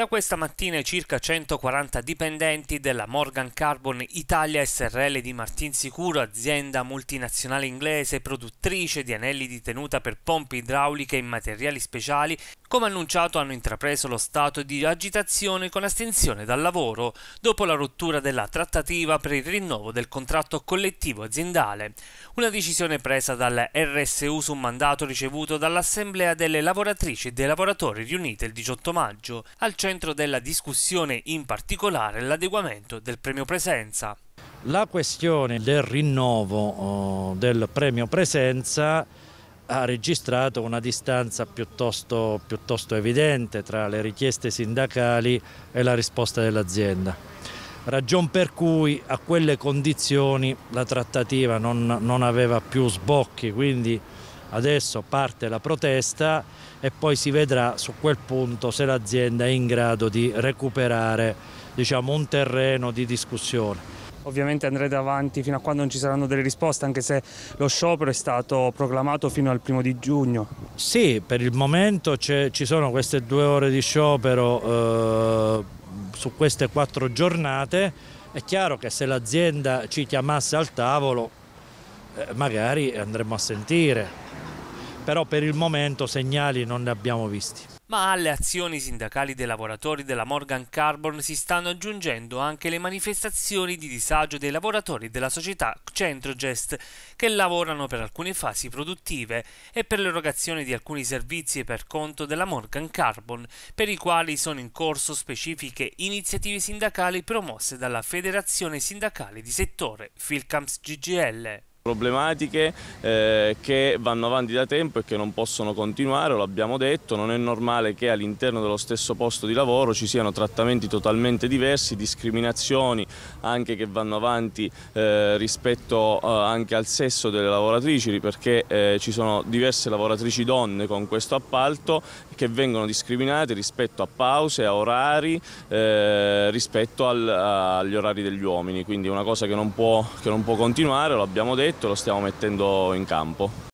Da questa mattina circa 140 dipendenti della Morgan Carbon Italia SRL di Martinsicuro, azienda multinazionale inglese produttrice di anelli di tenuta per pompe idrauliche e materiali speciali, come annunciato hanno intrapreso lo stato di agitazione con astensione dal lavoro, dopo la rottura della trattativa per il rinnovo del contratto collettivo aziendale, una decisione presa dal RSU su un mandato ricevuto dall'Assemblea delle lavoratrici e dei lavoratori riunite il 18 maggio al centro centro della discussione in particolare l'adeguamento del premio presenza. La questione del rinnovo oh, del premio presenza ha registrato una distanza piuttosto, piuttosto evidente tra le richieste sindacali e la risposta dell'azienda. Ragion per cui a quelle condizioni la trattativa non, non aveva più sbocchi, quindi Adesso parte la protesta e poi si vedrà su quel punto se l'azienda è in grado di recuperare diciamo, un terreno di discussione. Ovviamente andrete avanti fino a quando non ci saranno delle risposte, anche se lo sciopero è stato proclamato fino al primo di giugno. Sì, per il momento ci sono queste due ore di sciopero eh, su queste quattro giornate. È chiaro che se l'azienda ci chiamasse al tavolo, eh, magari andremmo a sentire però per il momento segnali non ne abbiamo visti. Ma alle azioni sindacali dei lavoratori della Morgan Carbon si stanno aggiungendo anche le manifestazioni di disagio dei lavoratori della società Centrogest, che lavorano per alcune fasi produttive e per l'erogazione di alcuni servizi per conto della Morgan Carbon, per i quali sono in corso specifiche iniziative sindacali promosse dalla Federazione Sindacale di Settore, Filcams GGL problematiche eh, che vanno avanti da tempo e che non possono continuare, lo abbiamo detto, non è normale che all'interno dello stesso posto di lavoro ci siano trattamenti totalmente diversi, discriminazioni anche che vanno avanti eh, rispetto eh, anche al sesso delle lavoratrici perché eh, ci sono diverse lavoratrici donne con questo appalto che vengono discriminate rispetto a pause, a orari, eh, rispetto al, agli orari degli uomini, quindi è una cosa che non può, che non può continuare, l'abbiamo detto tutto lo stiamo mettendo in campo.